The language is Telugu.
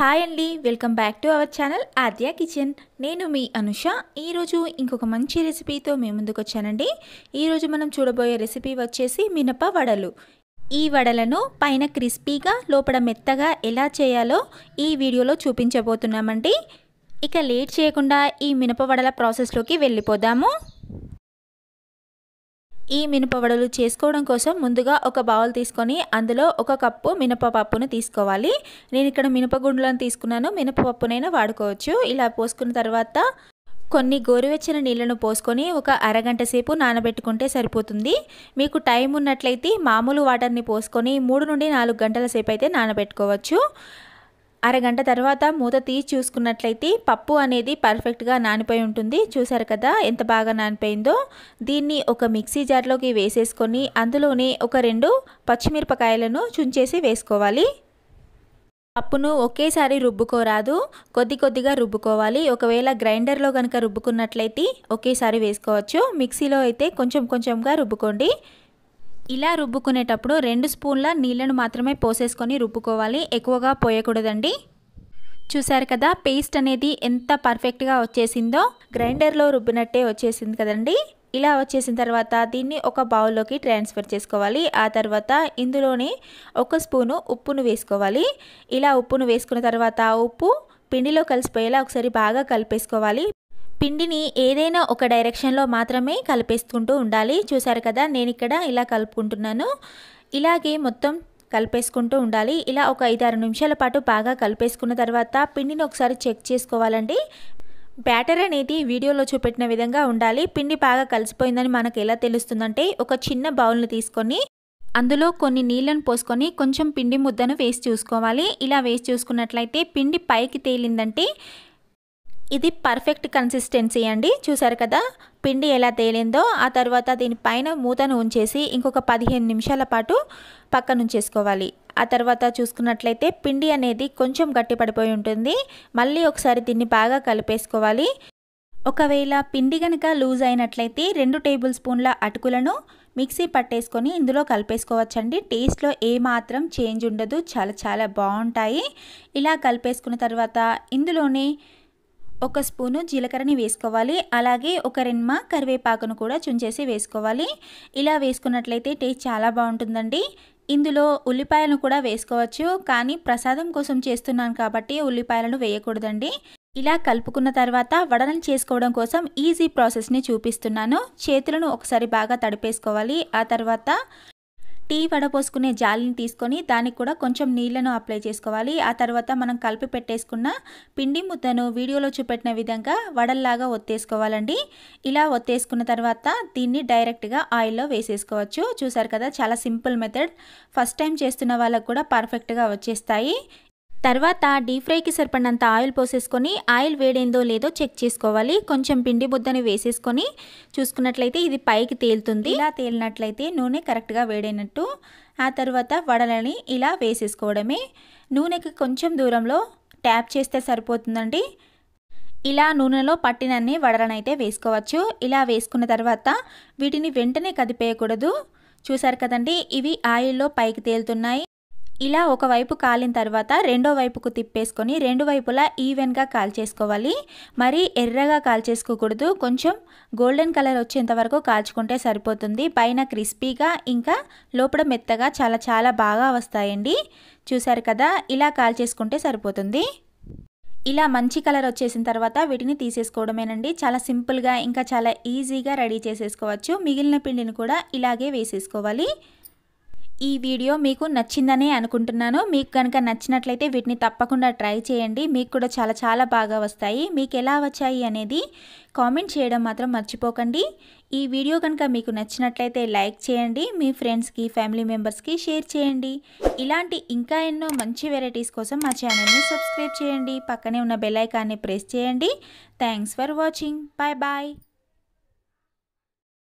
హాయ్ అండి welcome back to our channel Aadya kitchen నేను మీ అనుష ఈరోజు ఇంకొక మంచి రెసిపీతో మీ ముందుకు వచ్చానండి ఈరోజు మనం చూడబోయే రెసిపీ వచ్చేసి మినప వడలు ఈ వడలను పైన క్రిస్పీగా లోపల మెత్తగా ఎలా చేయాలో ఈ వీడియోలో చూపించబోతున్నామండి ఇక లేట్ చేయకుండా ఈ మినప వడల ప్రాసెస్లోకి వెళ్ళిపోదాము ఈ మినపవడలు చేసుకోవడం కోసం ముందుగా ఒక బౌల్ తీసుకొని అందులో ఒక కప్పు మినపపప్పును తీసుకోవాలి నేను ఇక్కడ మినపగుండ్లను తీసుకున్నాను మినపపప్పునైనా వాడుకోవచ్చు ఇలా పోసుకున్న తర్వాత కొన్ని గోరువెచ్చని నీళ్లను పోసుకొని ఒక అరగంట సేపు నానబెట్టుకుంటే సరిపోతుంది మీకు టైం ఉన్నట్లయితే మామూలు వాటర్ని పోసుకొని మూడు నుండి నాలుగు గంటల సేపు అయితే నానబెట్టుకోవచ్చు అరగంట తర్వాత మూత తీసి చూసుకున్నట్లయితే పప్పు అనేది పర్ఫెక్ట్గా నానిపోయి ఉంటుంది చూసారు కదా ఎంత బాగా నానిపోయిందో దీన్ని ఒక మిక్సీ జార్లోకి వేసేసుకొని అందులోనే ఒక రెండు పచ్చిమిరపకాయలను చుంచేసి వేసుకోవాలి పప్పును ఒకేసారి రుబ్బుకోరాదు కొద్ది కొద్దిగా రుబ్బుకోవాలి ఒకవేళ గ్రైండర్లో కనుక రుబ్బుకున్నట్లయితే ఒకేసారి వేసుకోవచ్చు మిక్సీలో అయితే కొంచెం కొంచెంగా రుబ్బుకోండి ఇలా రుబ్బుకునేటప్పుడు రెండు స్పూన్ల నీళ్ళను మాత్రమే పోసేసుకొని రుబ్బుకోవాలి ఎక్కువగా పోయకూడదండి చూసారు కదా పేస్ట్ అనేది ఎంత పర్ఫెక్ట్గా వచ్చేసిందో గ్రైండర్లో రుబ్బినట్టే వచ్చేసింది కదండి ఇలా వచ్చేసిన తర్వాత దీన్ని ఒక బౌల్లోకి ట్రాన్స్ఫర్ చేసుకోవాలి ఆ తర్వాత ఇందులోనే ఒక స్పూను ఉప్పును వేసుకోవాలి ఇలా ఉప్పును వేసుకున్న తర్వాత ఉప్పు పిండిలో కలిసిపోయేలా ఒకసారి బాగా కలిపేసుకోవాలి పిండిని ఏదైనా ఒక డైరెక్షన్లో మాత్రమే కలిపేసుకుంటూ ఉండాలి చూసారు కదా నేను ఇక్కడ ఇలా కలుపుకుంటున్నాను ఇలాగే మొత్తం కలిపేసుకుంటూ ఉండాలి ఇలా ఒక ఐదారు నిమిషాల పాటు బాగా కలిపేసుకున్న తర్వాత పిండిని ఒకసారి చెక్ చేసుకోవాలండి బ్యాటర్ అనేది వీడియోలో చూపెట్టిన విధంగా ఉండాలి పిండి బాగా కలిసిపోయిందని మనకు ఎలా తెలుస్తుందంటే ఒక చిన్న బౌల్ని తీసుకొని అందులో కొన్ని నీళ్ళను పోసుకొని కొంచెం పిండి ముద్దను వేసి చూసుకోవాలి ఇలా వేసి చూసుకున్నట్లయితే పిండి పైకి తేలిందంటే ఇది పర్ఫెక్ట్ కన్సిస్టెన్సీ అండి చూసారు కదా పిండి ఎలా తేలిందో ఆ తర్వాత దీనిపైన మూతను ఉంచేసి ఇంకొక పదిహేను నిమిషాల పాటు పక్కనుంచేసుకోవాలి ఆ తర్వాత చూసుకున్నట్లయితే పిండి అనేది కొంచెం గట్టిపడిపోయి ఉంటుంది మళ్ళీ ఒకసారి దీన్ని బాగా కలిపేసుకోవాలి ఒకవేళ పిండి కనుక లూజ్ అయినట్లయితే రెండు టేబుల్ స్పూన్ల అటుకులను మిక్సీ పట్టేసుకొని ఇందులో కలిపేసుకోవచ్చండి టేస్ట్లో ఏమాత్రం చేంజ్ ఉండదు చాలా చాలా బాగుంటాయి ఇలా కలిపేసుకున్న తర్వాత ఇందులోనే ఒక స్పూను జీలకర్రని వేసుకోవాలి అలాగే ఒక మా కరివేపాకును కూడా చుంచేసి వేసుకోవాలి ఇలా వేసుకున్నట్లయితే టేస్ట్ చాలా బాగుంటుందండి ఇందులో ఉల్లిపాయలను కూడా వేసుకోవచ్చు కానీ ప్రసాదం కోసం చేస్తున్నాను కాబట్టి ఉల్లిపాయలను వేయకూడదండి ఇలా కలుపుకున్న తర్వాత వడలను చేసుకోవడం కోసం ఈజీ ప్రాసెస్ని చూపిస్తున్నాను చేతులను ఒకసారి బాగా తడిపేసుకోవాలి ఆ తర్వాత టీ వడపోసుకునే జాలిని తీసుకొని దానికి కూడా కొంచెం నీళ్లను అప్లై చేసుకోవాలి ఆ తర్వాత మనం కలిపి పెట్టేసుకున్న పిండి ముద్దను వీడియోలో చూపెట్టిన విధంగా వడల్లాగా ఒత్తేసుకోవాలండి ఇలా ఒత్తేసుకున్న తర్వాత దీన్ని డైరెక్ట్గా ఆయిల్లో వేసేసుకోవచ్చు చూసారు కదా చాలా సింపుల్ మెథడ్ ఫస్ట్ టైం చేస్తున్న వాళ్ళకు కూడా పర్ఫెక్ట్గా వచ్చేస్తాయి తర్వాత డీప్ ఫ్రైకి సరిపడినంత ఆయిల్ పోసేసుకొని ఆయిల్ వేడైందో లేదో చెక్ చేసుకోవాలి కొంచెం పిండి ముద్దని వేసేసుకొని చూసుకున్నట్లయితే ఇది పైకి తేలుతుంది ఇలా తేలినట్లయితే నూనె కరెక్ట్గా వేడైనట్టు ఆ తర్వాత వడలని ఇలా వేసేసుకోవడమే నూనెకి కొంచెం దూరంలో ట్యాప్ చేస్తే సరిపోతుందండి ఇలా నూనెలో పట్టినన్ని వడలనైతే వేసుకోవచ్చు ఇలా వేసుకున్న తర్వాత వీటిని వెంటనే కదిపేయకూడదు చూసారు కదండి ఇవి ఆయిల్లో పైకి తేలుతున్నాయి ఇలా ఒకవైపు కాలిన తర్వాత రెండో వైపుకు తిప్పేసుకొని రెండు వైపులా ఈవెన్గా కాల్చేసుకోవాలి మరీ ఎర్రగా కాల్చేసుకోకూడదు కొంచెం గోల్డెన్ కలర్ వచ్చేంత వరకు కాల్చుకుంటే సరిపోతుంది పైన క్రిస్పీగా ఇంకా లోపల మెత్తగా చాలా చాలా బాగా వస్తాయండి చూసారు కదా ఇలా కాల్చేసుకుంటే సరిపోతుంది ఇలా మంచి కలర్ వచ్చేసిన తర్వాత వీటిని తీసేసుకోవడమేనండి చాలా సింపుల్గా ఇంకా చాలా ఈజీగా రెడీ చేసేసుకోవచ్చు మిగిలిన పిండిని కూడా ఇలాగే వేసేసుకోవాలి ఈ వీడియో మీకు నచ్చిందనే అనుకుంటున్నాను మీకు కనుక నచ్చినట్లయితే వీటిని తప్పకుండా ట్రై చేయండి మీకు కూడా చాలా చాలా బాగా వస్తాయి మీకు ఎలా వచ్చాయి అనేది కామెంట్ చేయడం మాత్రం మర్చిపోకండి ఈ వీడియో కనుక మీకు నచ్చినట్లయితే లైక్ చేయండి మీ ఫ్రెండ్స్కి ఫ్యామిలీ మెంబర్స్కి షేర్ చేయండి ఇలాంటి ఇంకా ఎన్నో మంచి వెరైటీస్ కోసం మా ఛానల్ని సబ్స్క్రైబ్ చేయండి పక్కనే ఉన్న బెల్ ఐకాన్ని ప్రెస్ చేయండి thanks for watching bye bye